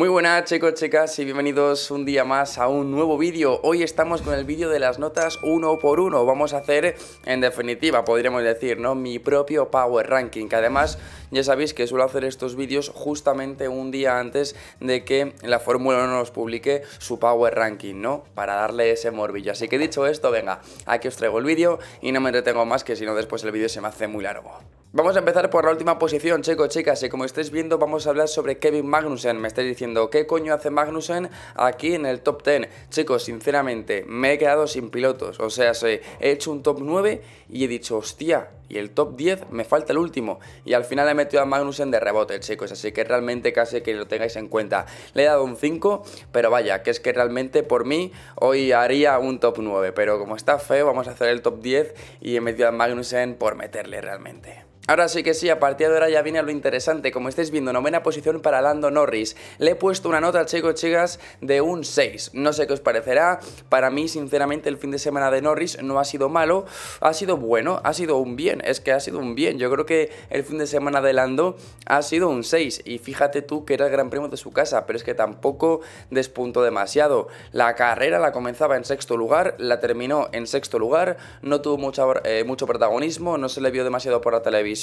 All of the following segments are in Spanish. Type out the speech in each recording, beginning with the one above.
Muy buenas chicos, chicas y bienvenidos un día más a un nuevo vídeo. Hoy estamos con el vídeo de las notas uno por uno. Vamos a hacer, en definitiva, podríamos decir, ¿no? Mi propio Power Ranking, que además ya sabéis que suelo hacer estos vídeos justamente un día antes de que la Fórmula 1 nos publique su Power Ranking, ¿no? Para darle ese morbillo. Así que dicho esto, venga, aquí os traigo el vídeo y no me entretengo más que si no después el vídeo se me hace muy largo. Vamos a empezar por la última posición, chicos, chicas, y como estáis viendo vamos a hablar sobre Kevin Magnussen. Me estáis diciendo, ¿qué coño hace Magnussen aquí en el top 10? Chicos, sinceramente, me he quedado sin pilotos, o sea, he hecho un top 9 y he dicho, hostia, y el top 10 me falta el último, y al final he metido a Magnussen de rebote, chicos, así que realmente casi que lo tengáis en cuenta. Le he dado un 5, pero vaya, que es que realmente por mí hoy haría un top 9, pero como está feo vamos a hacer el top 10 y he metido a Magnussen por meterle realmente. Ahora sí que sí, a partir de ahora ya viene lo interesante. Como estáis viendo, novena posición para Lando Norris. Le he puesto una nota, chicos, chicas, de un 6. No sé qué os parecerá. Para mí, sinceramente, el fin de semana de Norris no ha sido malo. Ha sido bueno, ha sido un bien. Es que ha sido un bien. Yo creo que el fin de semana de Lando ha sido un 6. Y fíjate tú que era el gran primo de su casa, pero es que tampoco despuntó demasiado. La carrera la comenzaba en sexto lugar, la terminó en sexto lugar. No tuvo eh, mucho protagonismo, no se le vio demasiado por la televisión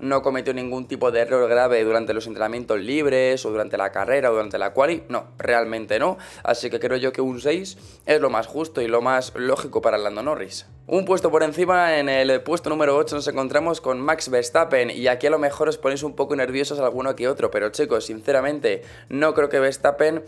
no cometió ningún tipo de error grave durante los entrenamientos libres o durante la carrera o durante la quali, no, realmente no, así que creo yo que un 6 es lo más justo y lo más lógico para Lando Norris. Un puesto por encima, en el puesto número 8 nos encontramos con Max Verstappen y aquí a lo mejor os ponéis un poco nerviosos alguno que otro, pero chicos, sinceramente no creo que Verstappen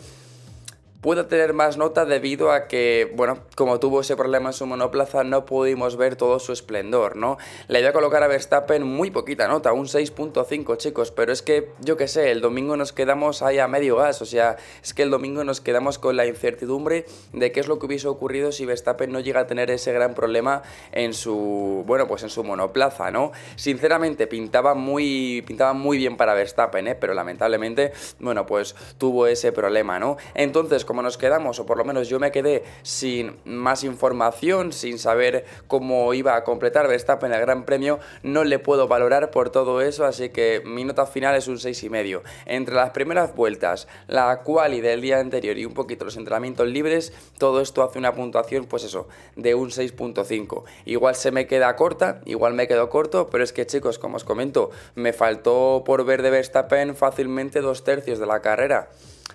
pudo tener más nota debido a que, bueno, como tuvo ese problema en su monoplaza, no pudimos ver todo su esplendor, ¿no? Le idea a colocar a Verstappen muy poquita nota, un 6.5, chicos, pero es que, yo qué sé, el domingo nos quedamos ahí a medio gas, o sea, es que el domingo nos quedamos con la incertidumbre de qué es lo que hubiese ocurrido si Verstappen no llega a tener ese gran problema en su, bueno, pues en su monoplaza, ¿no? Sinceramente, pintaba muy, pintaba muy bien para Verstappen, ¿eh? Pero lamentablemente, bueno, pues tuvo ese problema, ¿no? Entonces, como nos quedamos, o por lo menos yo me quedé sin más información, sin saber cómo iba a completar Verstappen el Gran Premio, no le puedo valorar por todo eso, así que mi nota final es un 6,5. Entre las primeras vueltas, la quali del día anterior y un poquito los entrenamientos libres, todo esto hace una puntuación, pues eso, de un 6.5. Igual se me queda corta, igual me quedo corto, pero es que chicos, como os comento, me faltó por ver de Verstappen fácilmente dos tercios de la carrera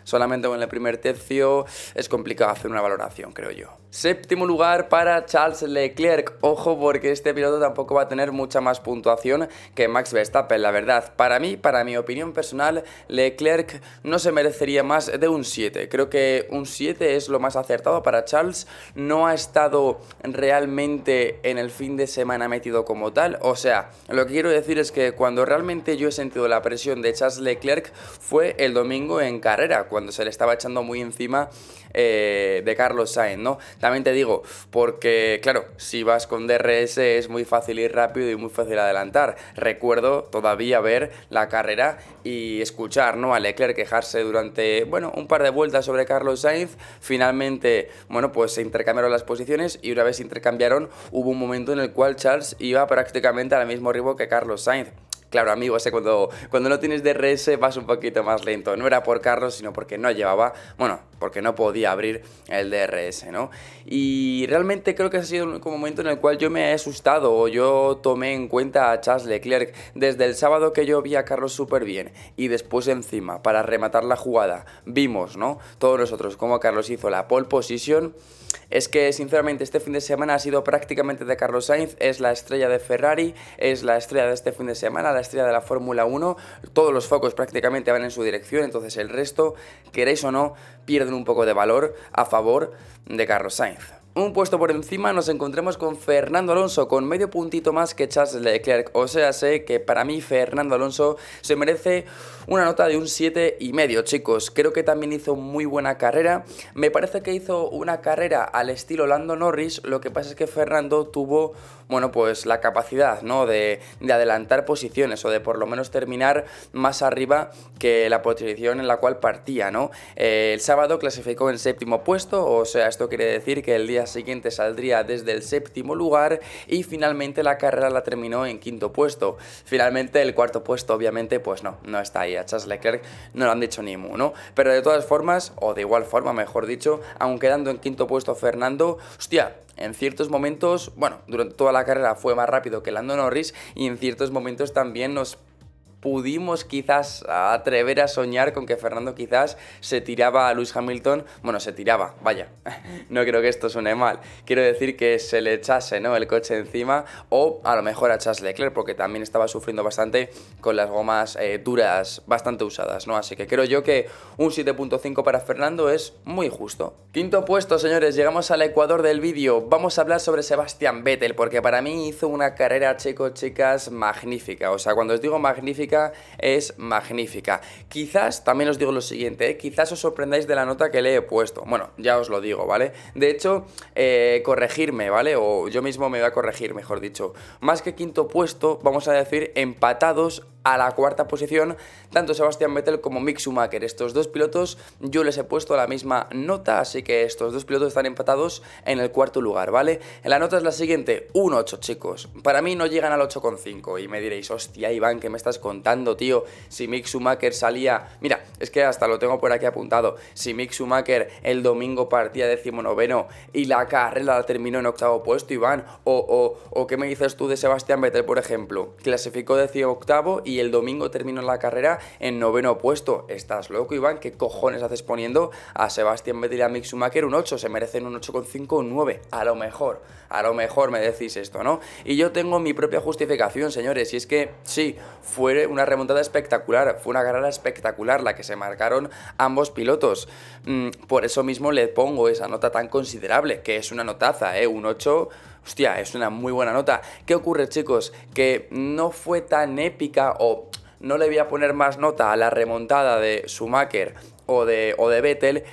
solamente con el primer tercio es complicado hacer una valoración, creo yo. Séptimo lugar para Charles Leclerc. Ojo porque este piloto tampoco va a tener mucha más puntuación que Max Verstappen, la verdad. Para mí, para mi opinión personal, Leclerc no se merecería más de un 7. Creo que un 7 es lo más acertado para Charles. No ha estado realmente en el fin de semana metido como tal. O sea, lo que quiero decir es que cuando realmente yo he sentido la presión de Charles Leclerc fue el domingo en carrera cuando se le estaba echando muy encima eh, de Carlos Sainz, ¿no? También te digo, porque claro, si vas con DRS es muy fácil y rápido y muy fácil adelantar. Recuerdo todavía ver la carrera y escuchar, ¿no? A Leclerc quejarse durante, bueno, un par de vueltas sobre Carlos Sainz. Finalmente, bueno, pues se intercambiaron las posiciones y una vez se intercambiaron hubo un momento en el cual Charles iba prácticamente al mismo ritmo que Carlos Sainz. Claro, amigos, cuando, cuando no tienes DRS eh, vas un poquito más lento. No era por Carlos, sino porque no llevaba, bueno, porque no podía abrir el DRS, ¿no? Y realmente creo que ha sido un momento en el cual yo me he asustado o yo tomé en cuenta a Charles Leclerc desde el sábado que yo vi a Carlos súper bien y después encima, para rematar la jugada, vimos, ¿no? Todos nosotros cómo Carlos hizo la pole position. Es que sinceramente este fin de semana ha sido prácticamente de Carlos Sainz, es la estrella de Ferrari, es la estrella de este fin de semana, estrella de la Fórmula 1, todos los focos prácticamente van en su dirección, entonces el resto, queréis o no, pierden un poco de valor a favor de Carlos Sainz un puesto por encima nos encontramos con Fernando Alonso, con medio puntito más que Charles Leclerc. O sea, sé que para mí Fernando Alonso se merece una nota de un y medio, chicos. Creo que también hizo muy buena carrera. Me parece que hizo una carrera al estilo Lando Norris, lo que pasa es que Fernando tuvo bueno, pues la capacidad, ¿no? De, adelantar posiciones o de por lo menos terminar más arriba que la posición en la cual partía, ¿no? Eh, el sábado clasificó en séptimo puesto, o sea, esto quiere decir que el día siguiente saldría desde el séptimo lugar y finalmente la carrera la terminó en quinto puesto. Finalmente el cuarto puesto, obviamente, pues no, no está ahí. A Charles Leclerc no lo han dicho ni uno, ¿no? Pero de todas formas, o de igual forma, mejor dicho, aun quedando en quinto puesto Fernando, hostia, en ciertos momentos, bueno, durante toda la carrera fue más rápido que Lando Norris y en ciertos momentos también nos pudimos quizás atrever a soñar con que Fernando quizás se tiraba a Luis Hamilton, bueno, se tiraba, vaya, no creo que esto suene mal, quiero decir que se le echase ¿no? el coche encima o a lo mejor a Charles Leclerc porque también estaba sufriendo bastante con las gomas eh, duras bastante usadas, ¿no? Así que creo yo que un 7.5 para Fernando es muy justo. Quinto puesto, señores, llegamos al ecuador del vídeo, vamos a hablar sobre Sebastián Vettel porque para mí hizo una carrera, chicos, chicas, magnífica, o sea, cuando os digo magnífica, es magnífica. Quizás, también os digo lo siguiente, eh, quizás os sorprendáis de la nota que le he puesto. Bueno, ya os lo digo, ¿vale? De hecho, eh, corregirme, ¿vale? O yo mismo me voy a corregir, mejor dicho. Más que quinto puesto, vamos a decir empatados a la cuarta posición tanto Sebastián Vettel como Mick Schumacher. Estos dos pilotos yo les he puesto la misma nota, así que estos dos pilotos están empatados en el cuarto lugar, ¿vale? La nota es la siguiente, un 8, chicos. Para mí no llegan al 8,5 y me diréis, hostia, Iván, ¿qué me estás contando, tío? Si Mick Schumacher salía... Mira, es que hasta lo tengo por aquí apuntado. Si Mick Schumacher el domingo partía noveno y la carrera terminó en octavo puesto, Iván, o, o, o ¿qué me dices tú de Sebastián Vettel, por ejemplo? Clasificó decimoctavo y y el domingo terminó la carrera en noveno puesto. Estás loco, Iván, ¿qué cojones haces poniendo a Sebastián Vettel y a Mick Schumacher un 8? Se merecen un 8,5 o un 9. A lo mejor, a lo mejor me decís esto, ¿no? Y yo tengo mi propia justificación, señores, y es que sí, fue una remontada espectacular, fue una carrera espectacular la que se marcaron ambos pilotos. Mm, por eso mismo le pongo esa nota tan considerable, que es una notaza, ¿eh? Un 8 Hostia, es una muy buena nota. ¿Qué ocurre, chicos? Que no fue tan épica o no le voy a poner más nota a la remontada de Schumacher o de, o de Vettel.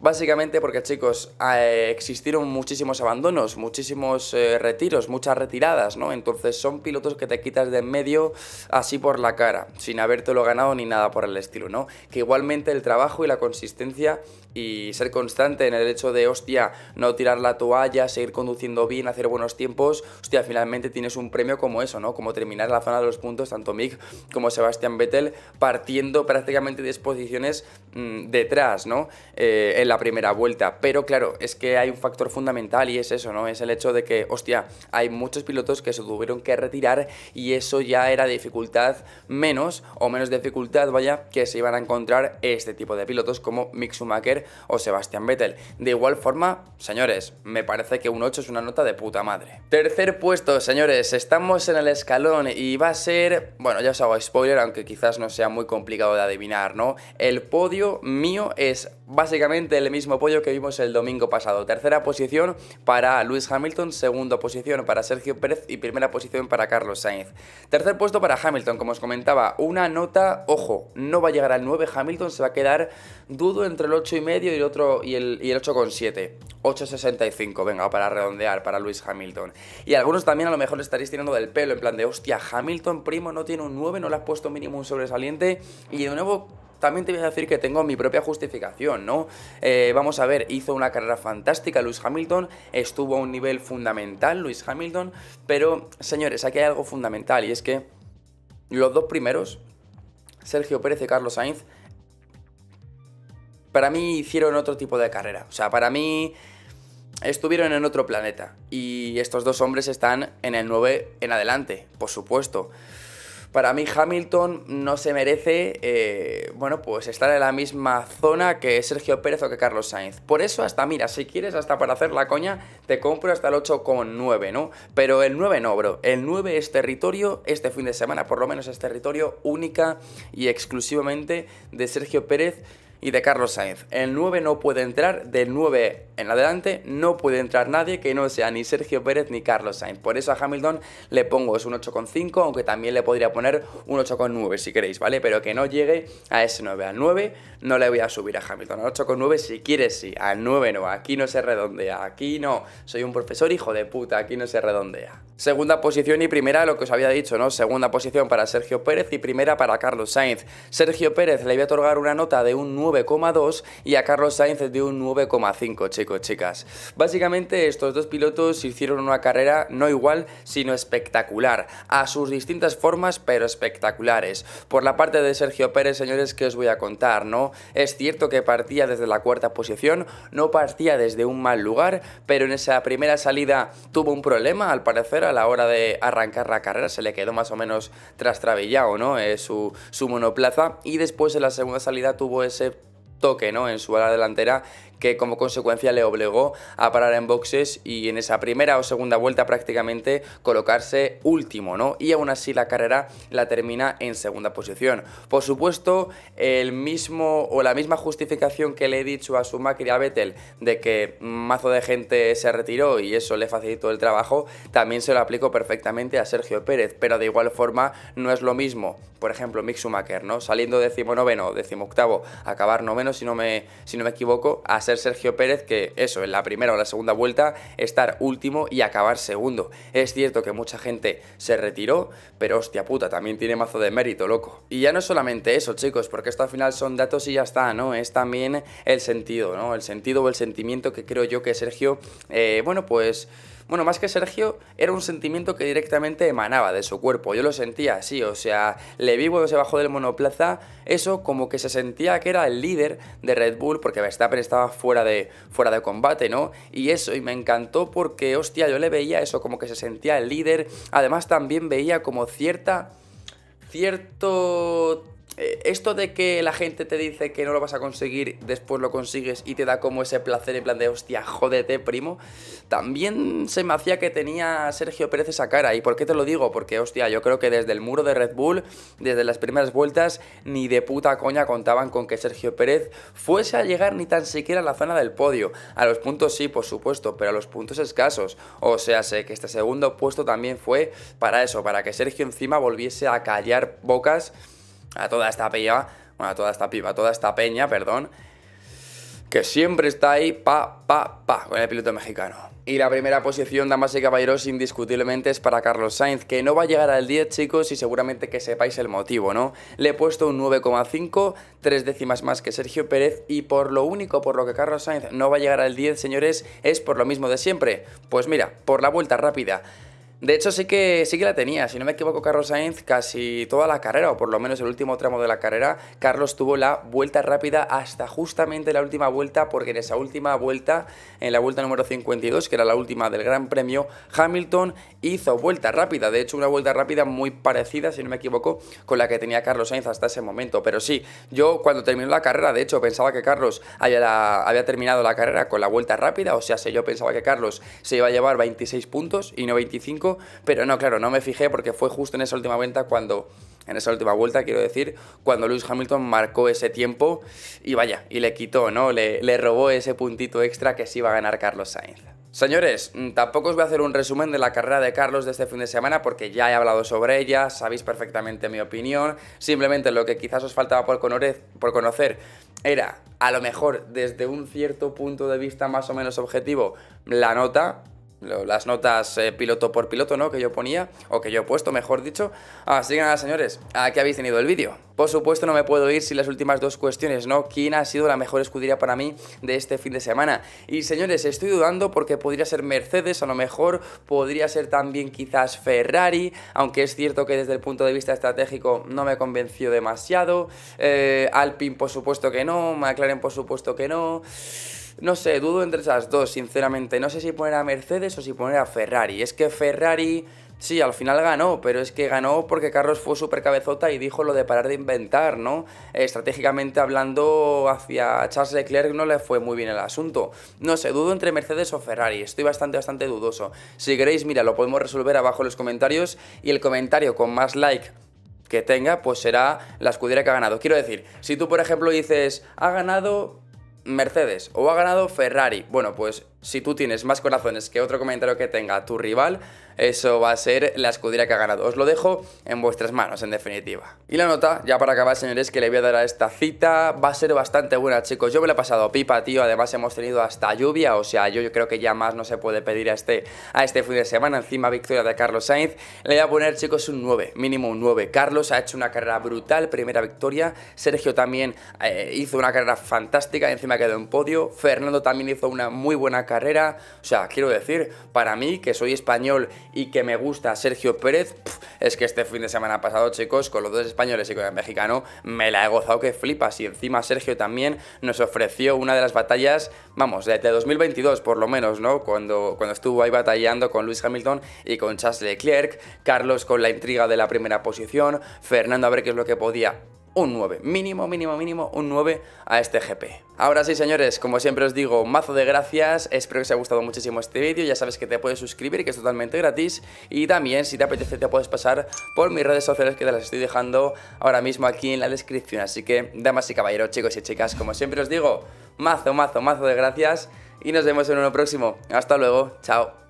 Básicamente porque, chicos, eh, existieron muchísimos abandonos, muchísimos eh, retiros, muchas retiradas, ¿no? Entonces son pilotos que te quitas de en medio así por la cara, sin habértelo ganado ni nada por el estilo, ¿no? Que igualmente el trabajo y la consistencia y ser constante en el hecho de, hostia, no tirar la toalla, seguir conduciendo bien, hacer buenos tiempos, hostia, finalmente tienes un premio como eso, ¿no? Como terminar la zona de los puntos, tanto Mick como Sebastián Vettel, partiendo prácticamente de exposiciones mm, detrás, ¿no? Eh, en la primera vuelta. Pero claro, es que hay un factor fundamental y es eso, ¿no? Es el hecho de que, hostia, hay muchos pilotos que se tuvieron que retirar y eso ya era dificultad menos, o menos dificultad, vaya, que se iban a encontrar este tipo de pilotos como Mick Schumacher o Sebastián Vettel. De igual forma, señores, me parece que un 8 es una nota de puta madre. Tercer puesto, señores, estamos en el escalón y va a ser, bueno, ya os hago spoiler, aunque quizás no sea muy complicado de adivinar, ¿no? El podio mío es básicamente el mismo pollo que vimos el domingo pasado. Tercera posición para Luis Hamilton, segunda posición para Sergio Pérez y primera posición para Carlos Sainz. Tercer puesto para Hamilton, como os comentaba, una nota, ojo, no va a llegar al 9, Hamilton se va a quedar dudo entre el 8,5 y el otro y el, 8,7. 8,65, venga, para redondear para Luis Hamilton. Y algunos también a lo mejor estaréis tirando del pelo, en plan de, hostia, Hamilton, primo, no tiene un 9, no le has puesto mínimo un sobresaliente. Y de nuevo, también te voy a decir que tengo mi propia justificación, ¿no? Eh, vamos a ver, hizo una carrera fantástica Luis Hamilton, estuvo a un nivel fundamental Luis Hamilton, pero señores, aquí hay algo fundamental y es que los dos primeros, Sergio Pérez y Carlos Sainz, para mí hicieron otro tipo de carrera, o sea, para mí estuvieron en otro planeta y estos dos hombres están en el 9 en adelante, por supuesto. Para mí Hamilton no se merece, eh, bueno, pues estar en la misma zona que Sergio Pérez o que Carlos Sainz. Por eso hasta, mira, si quieres hasta para hacer la coña, te compro hasta el 8,9, ¿no? Pero el 9 no, bro. El 9 es territorio, este fin de semana por lo menos es territorio única y exclusivamente de Sergio Pérez y de Carlos Sainz. El 9 no puede entrar, del 9 en adelante no puede entrar nadie que no sea ni Sergio Pérez ni Carlos Sainz. Por eso a Hamilton le pongo es un 8,5, aunque también le podría poner un 8,9 si queréis, ¿vale? Pero que no llegue a ese 9. Al 9 no le voy a subir a Hamilton. Al 8,9 si quieres sí, al 9 no. Aquí no se redondea, aquí no. Soy un profesor hijo de puta, aquí no se redondea. Segunda posición y primera, lo que os había dicho, ¿no? Segunda posición para Sergio Pérez y primera para Carlos Sainz. Sergio Pérez le voy a otorgar una nota de un 9 9,2 y a Carlos Sainz de un 9,5, chicos, chicas. Básicamente estos dos pilotos hicieron una carrera no igual, sino espectacular, a sus distintas formas, pero espectaculares. Por la parte de Sergio Pérez, señores, que os voy a contar, ¿no? Es cierto que partía desde la cuarta posición, no partía desde un mal lugar, pero en esa primera salida tuvo un problema, al parecer, a la hora de arrancar la carrera, se le quedó más o menos trastrabillado, ¿no? Eh, su, su monoplaza, y después en la segunda salida tuvo ese toque ¿no? en su ala delantera que como consecuencia le obligó a parar en boxes y en esa primera o segunda vuelta prácticamente colocarse último, ¿no? Y aún así la carrera la termina en segunda posición. Por supuesto, el mismo o la misma justificación que le he dicho a su y a de que mazo de gente se retiró y eso le facilitó el trabajo, también se lo aplico perfectamente a Sergio Pérez, pero de igual forma no es lo mismo, por ejemplo, Mick Schumacher, ¿no? Saliendo decimonoveno, decimoctavo, acabar noveno si no me, si no me equivoco, a ser Sergio Pérez que eso, en la primera o la segunda vuelta estar último y acabar segundo. Es cierto que mucha gente se retiró, pero hostia puta, también tiene mazo de mérito, loco. Y ya no es solamente eso, chicos, porque esto al final son datos y ya está, ¿no? Es también el sentido, ¿no? El sentido o el sentimiento que creo yo que Sergio, eh, bueno, pues... Bueno, más que Sergio, era un sentimiento que directamente emanaba de su cuerpo. Yo lo sentía así, o sea, le vi cuando se bajó del monoplaza, eso como que se sentía que era el líder de Red Bull, porque Verstappen estaba fuera de, fuera de combate, ¿no? Y eso, y me encantó porque, hostia, yo le veía eso, como que se sentía el líder. Además, también veía como cierta. cierto eh, esto de que la gente te dice que no lo vas a conseguir, después lo consigues y te da como ese placer en plan de hostia, jódete, primo. También se me hacía que tenía Sergio Pérez esa cara. ¿Y por qué te lo digo? Porque, hostia, yo creo que desde el muro de Red Bull, desde las primeras vueltas, ni de puta coña contaban con que Sergio Pérez fuese a llegar ni tan siquiera a la zona del podio. A los puntos sí, por supuesto, pero a los puntos escasos. O sea, sé que este segundo puesto también fue para eso, para que Sergio encima volviese a callar bocas a toda esta piba, bueno, a toda esta piba, a toda esta peña, perdón, que siempre está ahí pa, pa, pa con el piloto mexicano. Y la primera posición, damas y caballeros, indiscutiblemente es para Carlos Sainz, que no va a llegar al 10, chicos, y seguramente que sepáis el motivo, ¿no? Le he puesto un 9,5, tres décimas más que Sergio Pérez, y por lo único por lo que Carlos Sainz no va a llegar al 10, señores, es por lo mismo de siempre. Pues mira, por la vuelta rápida. De hecho, sí que, sí que la tenía. Si no me equivoco, Carlos Sainz casi toda la carrera, o por lo menos el último tramo de la carrera, Carlos tuvo la vuelta rápida hasta justamente la última vuelta, porque en esa última vuelta, en la vuelta número 52, que era la última del Gran Premio, Hamilton hizo vuelta rápida. De hecho, una vuelta rápida muy parecida, si no me equivoco, con la que tenía Carlos Sainz hasta ese momento. Pero sí, yo cuando terminó la carrera, de hecho, pensaba que Carlos había, había terminado la carrera con la vuelta rápida, o sea, si yo pensaba que Carlos se iba a llevar 26 puntos y no 25 pero no, claro, no me fijé porque fue justo en esa última vuelta cuando, en esa última vuelta quiero decir, cuando Lewis Hamilton marcó ese tiempo y vaya, y le quitó, ¿no? Le, le robó ese puntito extra que sí iba a ganar Carlos Sainz. Señores, mm, tampoco os voy a hacer un resumen de la carrera de Carlos de este fin de semana porque ya he hablado sobre ella, sabéis perfectamente mi opinión, simplemente lo que quizás os faltaba por, por conocer era, a lo mejor desde un cierto punto de vista más o menos objetivo, la nota, las notas eh, piloto por piloto, ¿no? Que yo ponía, o que yo he puesto, mejor dicho. Así que nada, señores, aquí habéis tenido el vídeo. Por supuesto, no me puedo ir sin las últimas dos cuestiones, ¿no? ¿Quién ha sido la mejor escudería para mí de este fin de semana? Y señores, estoy dudando porque podría ser Mercedes, a lo mejor podría ser también quizás Ferrari, aunque es cierto que desde el punto de vista estratégico no me convenció demasiado. Eh, Alpine, por supuesto que no, McLaren, por supuesto que no. No sé, dudo entre esas dos, sinceramente. No sé si poner a Mercedes o si poner a Ferrari. Es que Ferrari, sí, al final ganó, pero es que ganó porque Carlos fue súper cabezota y dijo lo de parar de inventar, ¿no? Estratégicamente hablando, hacia Charles Leclerc no le fue muy bien el asunto. No sé, dudo entre Mercedes o Ferrari. Estoy bastante, bastante dudoso. Si queréis, mira, lo podemos resolver abajo en los comentarios y el comentario con más like que tenga, pues será la escudera que ha ganado. Quiero decir, si tú, por ejemplo, dices, ha ganado Mercedes o ha ganado Ferrari. Bueno, pues si tú tienes más corazones que otro comentario que tenga tu rival, eso va a ser la escudera que ha ganado. Os lo dejo en vuestras manos, en definitiva. Y la nota, ya para acabar, señores, que le voy a dar a esta cita, va a ser bastante buena, chicos. Yo me la he pasado pipa, tío. Además, hemos tenido hasta lluvia, o sea, yo, creo que ya más no se puede pedir a este, a este fin de semana. Encima, victoria de Carlos Sainz. Le voy a poner, chicos, un 9, mínimo un 9. Carlos ha hecho una carrera brutal, primera victoria. Sergio también eh, hizo una carrera fantástica, encima quedó en podio. Fernando también hizo una muy buena carrera o sea, quiero decir, para mí, que soy español y que me gusta Sergio Pérez, es que este fin de semana pasado, chicos, con los dos españoles y con el mexicano, me la he gozado que flipas. Y encima Sergio también nos ofreció una de las batallas, vamos, desde 2022 por lo menos, ¿no? Cuando, cuando estuvo ahí batallando con Luis Hamilton y con Charles Leclerc, Carlos con la intriga de la primera posición, Fernando a ver qué es lo que podía un 9, mínimo, mínimo, mínimo, un 9 a este GP. Ahora sí, señores, como siempre os digo, mazo de gracias, espero que os haya gustado muchísimo este vídeo, ya sabes que te puedes suscribir, que es totalmente gratis, y también, si te apetece, te puedes pasar por mis redes sociales que te las estoy dejando ahora mismo aquí en la descripción, así que, damas y caballeros, chicos y chicas, como siempre os digo, mazo, mazo, mazo de gracias, y nos vemos en uno próximo. Hasta luego, chao.